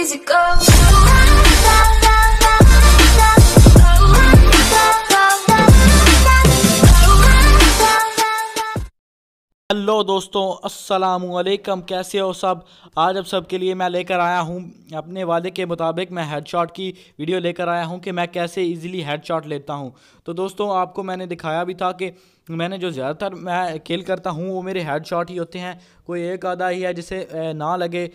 easy go. Hello دوستوں السلام علیکم کیسے ہو سب آج اب سب کے لیے میں لے کر آیا ہوں اپنے وعدے کے مطابق میں ہیڈ شاٹ کی ویڈیو لے کر آیا ہوں کہ میں کیسے ایزیلی ہیڈ شاٹ لیتا ہوں تو دوستوں آپ کو میں نے دکھایا بھی تھا کہ میں نے جو زیادہ تر میں کھیل کرتا ہوں وہ میرے ہیڈ شاٹ ہی ہوتے ہیں کوئی ایک آدھا ہی ہے جسے نہ لگے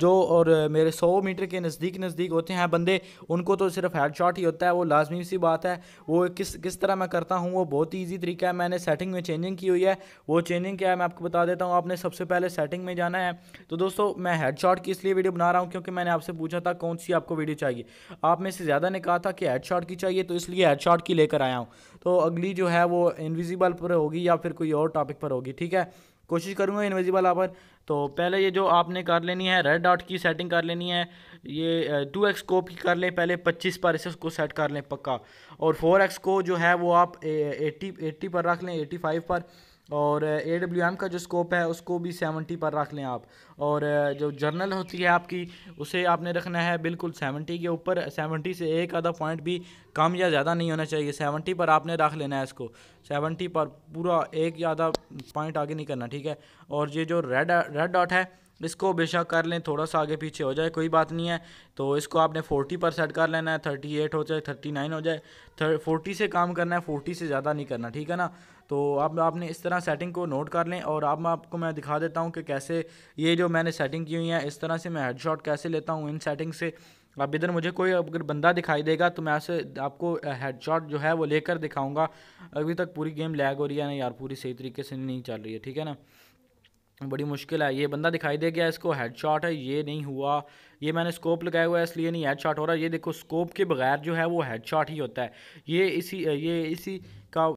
جو اور میرے سو میٹر کے نزدیک نزدیک ہوتے ہیں بندے ان کو تو صرف ہیڈ شاٹ ہی ہوتا ہے وہ لازمی سی بات ہے وہ کس کس طرح میں کرتا ہوں وہ بہت ہی ایزی طریقہ ہے میں نے سیٹنگ میں چینجنگ کی ہوئی ہے وہ چینجنگ کیا ہے میں آپ کو بتا دیتا ہوں آپ نے سب سے پہلے سیٹنگ میں جانا ہے تو دوستو میں ہیڈ شارٹ کی اس لیے ویڈیو بنا رہا ہوں کیونکہ میں نے آپ سے پوچھا تھا کون سی آپ کو ویڈیو چاہیے آپ میں سے زیادہ نے کہا تھا کہ ہیڈ شارٹ کی چاہیے تو اس لیے ہیڈ شارٹ کی لے کر آیا ہوں تو اگلی جو ہے وہ انویزیبل پر ہوگی یا پھر کوئی اور ٹاپک پر ہوگی ٹھیک ہے کوشش کروں گا انویزیبل آپ پر تو پہلے یہ جو آپ نے کر لینی ہے ریڈ ڈاٹ کی سیٹنگ کر لینی ہے یہ ٹو ایکس کو کر لیں پہلے پچیس پر اسے اس کو سیٹ کر لیں پکا اور فور ایکس کو جو ہے وہ آپ ایٹی ایٹی پر رکھ لیں ایٹی فائیو پر اور اے ڈبلیو ایم کا جو سکوپ ہے اس کو بھی سیونٹی پر رکھ لیں آپ اور جو جرنل ہوتی ہے آپ کی اسے آپ نے رکھنا ہے بالکل سیونٹی کے اوپر سیونٹی سے ایک آدھا پوائنٹ بھی کم یا زیادہ نہیں ہونا چاہیے سیونٹی پر آپ نے رکھ لینا ہے اس کو سیونٹی پر پورا ایک یا آدھا پوائنٹ آگے نہیں کرنا ٹھیک ہے اور یہ جو ریڈ ریڈ ڈاٹ ہے اس کو بے شک کر لیں تھوڑا سا آگے پیچھے ہو جائے کوئی بات نہیں ہے تو اس کو آپ نے فورٹی پر سیٹ کر لینا ہے تھرٹی ایٹ ہو جائے تھرٹی نائن ہو جائے فورٹی سے کام کرنا ہے فورٹی سے زیادہ نہیں کرنا ٹھیک ہے نا تو اب آپ نے اس طرح سیٹنگ کو نوٹ کر لیں اور اب میں آپ کو میں دکھا دیتا ہوں کہ کیسے یہ جو میں نے سیٹنگ کی ہوئی ہیں اس طرح سے میں ہیڈ شاٹ کیسے لیتا ہوں ان سیٹنگ سے اب ادھر مجھے کوئی اگر بندہ دکھائی دے گا تو میں اسے آپ کو ہیڈ شاٹ جو ہے وہ لے کر دکھاؤں گا ابھی تک پوری گیم لیگ ہو رہی ہے نا یار پوری صحیح طریقے سے نہیں چل رہی ہے ٹھیک ہے نا بڑی مشکل ہے یہ بندہ دکھائی دے گیا اس کو ہیڈ شاٹ ہے یہ نہیں ہوا یہ میں نے اسکوپ لگایا ہوا ہے اس لیے نہیں ہیڈ شاٹ ہو رہا یہ دیکھو اسکوپ کے بغیر جو ہے وہ ہیڈ شاٹ ہی ہوتا ہے یہ اسی یہ اسی کا